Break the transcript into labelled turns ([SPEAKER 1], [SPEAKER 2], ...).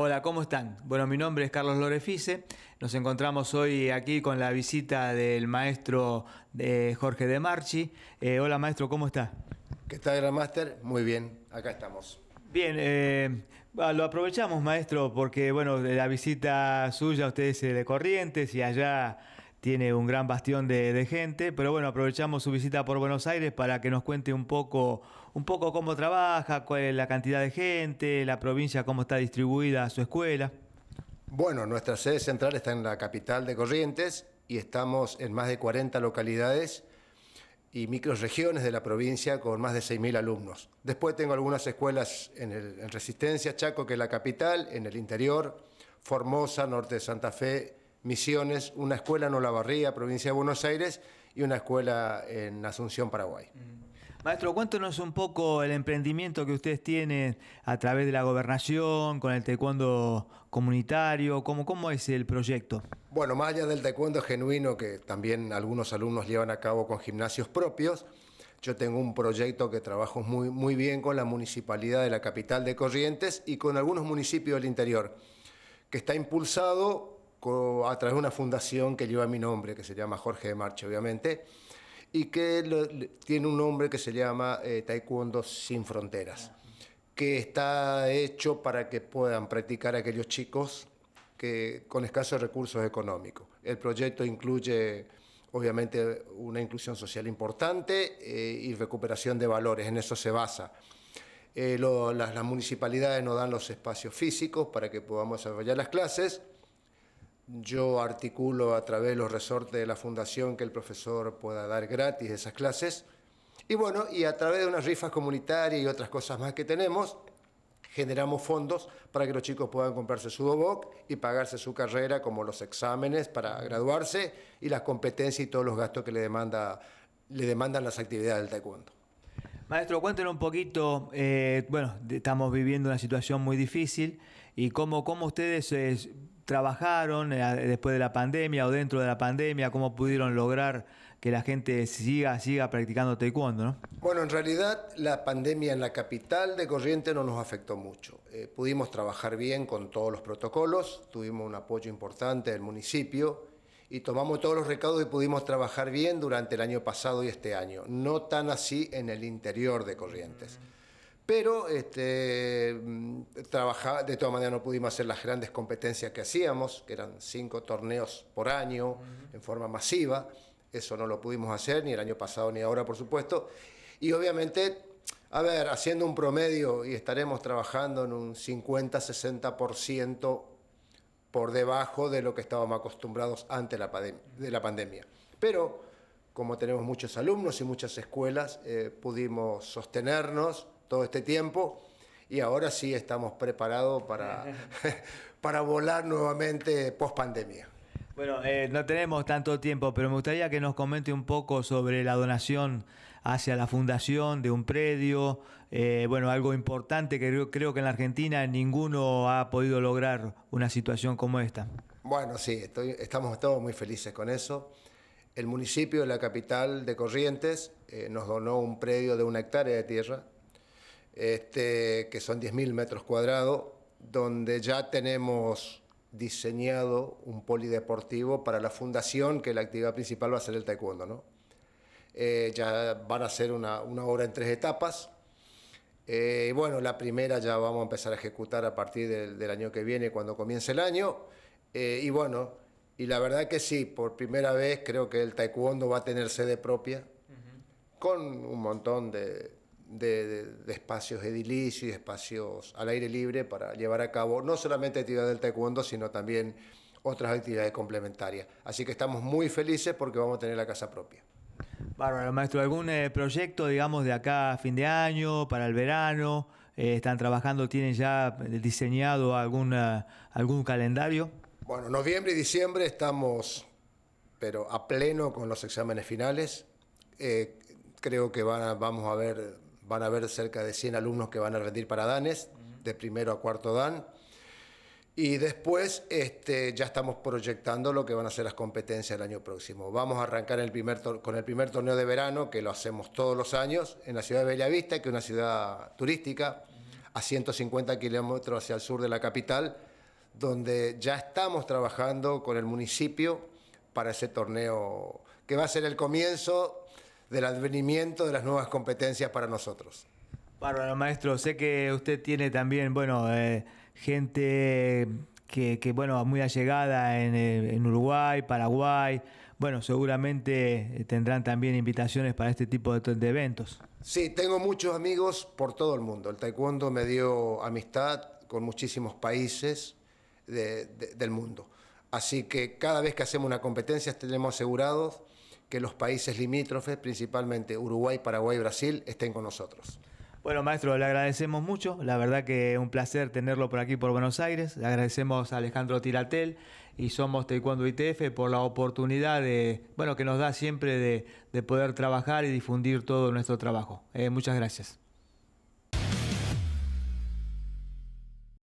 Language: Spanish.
[SPEAKER 1] Hola, ¿cómo están? Bueno, mi nombre es Carlos Lorefice. Nos encontramos hoy aquí con la visita del maestro eh, Jorge De Marchi. Eh, hola, maestro, ¿cómo está? ¿Qué tal, Gran Master? Muy bien, acá estamos. Bien, eh, ah, lo aprovechamos, maestro, porque bueno, la visita suya, ustedes de Corrientes y allá tiene un gran bastión de, gente, pero bueno, aprovechamos su visita por Buenos Aires para que nos cuente un poco, un poco cómo trabaja, cuál es la cantidad de gente, la provincia, cómo está distribuida su escuela. Bueno,
[SPEAKER 2] nuestra sede central está en la capital de Corrientes y estamos en más de 40 localidades y microregiones de la provincia con más de 6.000 alumnos. Después tengo algunas escuelas en Resistencia, Chaco, que es la capital, en el interior, Formosa, Norte de Santa Fe, Misiones, una escuela en Olavarría, provincia de Buenos Aires, y una escuela en Asunción, Paraguay.
[SPEAKER 1] Mm. Maestro, cuéntenos un poco el emprendimiento que ustedes tienen a través de la gobernación, con el taekwondo comunitario, cómo, cómo es el proyecto.
[SPEAKER 2] Bueno, más allá del taekwondo genuino que también algunos alumnos llevan a cabo con gimnasios propios, yo tengo un proyecto que trabajo muy, muy bien con la municipalidad de la capital de Corrientes y con algunos municipios del interior, que está impulsado a través de una fundación que lleva mi nombre, que se llama Jorge de Marche, obviamente, y que tiene un nombre que se llama eh, Taekwondo Sin Fronteras, que está hecho para que puedan practicar aquellos chicos que, con escasos recursos económicos. El proyecto incluye, obviamente, una inclusión social importante eh, y recuperación de valores, en eso se basa. Eh, las municipalidades nos dan los espacios físicos para que podamos desarrollar las clases yo articulo a través de los resortes de la fundación que el profesor pueda dar gratis esas clases. Y bueno, y a través de unas rifas comunitarias y otras cosas más que tenemos, generamos fondos para que los chicos puedan comprarse su DOBOC y pagarse su carrera, como los exámenes para graduarse y las competencias y todos los gastos que le, demanda, le demandan las actividades del taekwondo.
[SPEAKER 1] Maestro, cuéntenos un poquito, eh, bueno, estamos viviendo una situación muy difícil y cómo, ustedes eh, trabajaron eh, después de la pandemia o dentro de la pandemia? ¿Cómo pudieron lograr que la gente siga, siga practicando taekwondo? ¿no?
[SPEAKER 2] Bueno, en realidad la pandemia en la capital de Corrientes no nos afectó mucho. Eh, pudimos trabajar bien con todos los protocolos, tuvimos un apoyo importante del municipio y tomamos todos los recaudos y pudimos trabajar bien durante el año pasado y este año. No tan así en el interior de Corrientes pero este, mm, trabajaba, de todas maneras no pudimos hacer las grandes competencias que hacíamos, que eran cinco torneos por año en forma masiva, eso no lo pudimos hacer ni el año pasado ni ahora, por supuesto, y obviamente, a ver, haciendo un promedio y estaremos trabajando en un 50-60% por debajo de lo que estábamos acostumbrados antes de la pandemia. Pero como tenemos muchos alumnos y muchas escuelas, eh, pudimos sostenernos todo este tiempo y ahora sí estamos preparados para, para volar nuevamente post pandemia.
[SPEAKER 1] Bueno, eh, no tenemos tanto tiempo, pero me gustaría que nos comente un poco sobre la donación hacia la fundación de un predio, eh, bueno, algo importante que creo, que en la Argentina ninguno ha podido lograr una situación como esta.
[SPEAKER 2] Bueno, sí, estoy, estamos todos muy felices con eso. El municipio de la capital de Corrientes eh, nos donó un predio de una hectárea de tierra este, que son 10.000 metros cuadrados, donde ya tenemos diseñado un polideportivo para la fundación, que la actividad principal va a ser el taekwondo. ¿no? Eh, ya van a ser una, una obra en tres etapas. Eh, y bueno, la primera ya vamos a empezar a ejecutar a partir del, año que viene, cuando comience el año. Eh, y bueno, y la verdad que sí, por primera vez creo que el taekwondo va a tener sede propia, con un montón de, de, de, espacios edilicios, espacios al aire libre para llevar a cabo no solamente actividades del taekwondo, sino también otras actividades complementarias. Así que estamos muy felices porque vamos a tener la casa propia.
[SPEAKER 1] Bárbaro, maestro, ¿algún eh, proyecto, digamos, de acá a fin de año, para el verano? Eh, ¿Están trabajando, tienen ya diseñado alguna, algún calendario?
[SPEAKER 2] Bueno, noviembre y diciembre estamos, pero a pleno con los exámenes finales. Eh, creo que vamos a ver van a haber cerca de 100 alumnos que van a rendir para DANES, de primero a cuarto DAN. Y después este, ya estamos proyectando lo que van a ser las competencias el año próximo. Vamos a arrancar el primer con el primer torneo de verano, que lo hacemos todos los años, en la ciudad de Bellavista, que es una ciudad turística, a 150 kilómetros hacia el sur de la capital, donde ya estamos trabajando con el municipio para ese torneo, que va a ser el comienzo del advenimiento de las nuevas competencias para nosotros.
[SPEAKER 1] Bárbaro, maestro. Sé que usted tiene también, bueno, eh, gente que, bueno, muy allegada en, eh, Uruguay, Paraguay. Bueno, seguramente eh, tendrán también invitaciones para este tipo de, eventos.
[SPEAKER 2] Sí, tengo muchos amigos por todo el mundo. El taekwondo me dio amistad con muchísimos países del mundo. Así que cada vez que hacemos una competencia tenemos asegurados que los países limítrofes, principalmente Uruguay, Paraguay y Brasil, estén con nosotros.
[SPEAKER 1] Bueno, maestro, le agradecemos mucho. La verdad que es un placer tenerlo por aquí, por Buenos Aires. Le agradecemos a Alejandro Tiratel y somos Taekwondo ITF por la oportunidad de, bueno, que nos da siempre de, poder trabajar y difundir todo nuestro trabajo. Eh, muchas gracias.